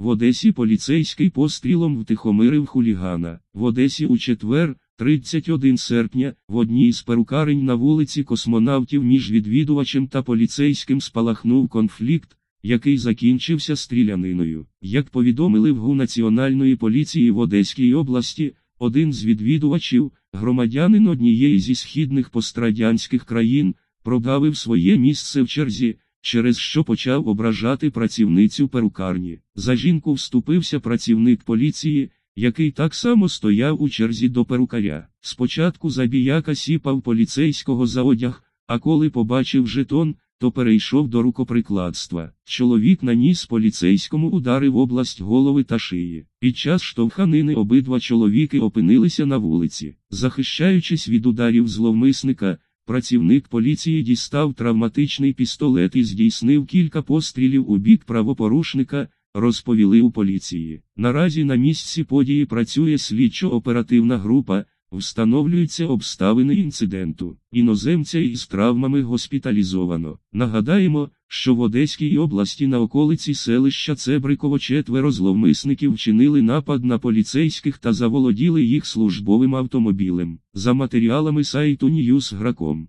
В Одесі поліцейський пострілом втихомирив хулігана. В Одесі у четвер, 31 серпня, в одній з перукарень на вулиці космонавтів між відвідувачем та поліцейським спалахнув конфлікт, який закінчився стріляниною. Як повідомили в ГУ Національної поліції в Одеській області, один з відвідувачів, громадянин однієї зі східних пострадянських країн, продавив своє місце в черзі через що почав ображати працівницю перукарні. За жінку вступився працівник поліції, який так само стояв у черзі до перукаря. Спочатку забіяка сіпав поліцейського за одяг, а коли побачив жетон, то перейшов до рукоприкладства. Чоловік наніс поліцейському удари в область голови та шиї. Під час штовханини обидва чоловіки опинилися на вулиці, захищаючись від ударів зловмисника. Працівник поліції дістав травматичний пістолет і здійснив кілька пострілів у бік правопорушника, розповіли у поліції. Наразі на місці події працює слідчо-оперативна група, встановлюються обставини інциденту. Іноземця із травмами госпіталізовано. Нагадаємо, що в Одеській області на околиці селища Цебриково четверо зловмисників вчинили напад на поліцейських та заволоділи їх службовим автомобілем за матеріалами сайту Ньюсграком.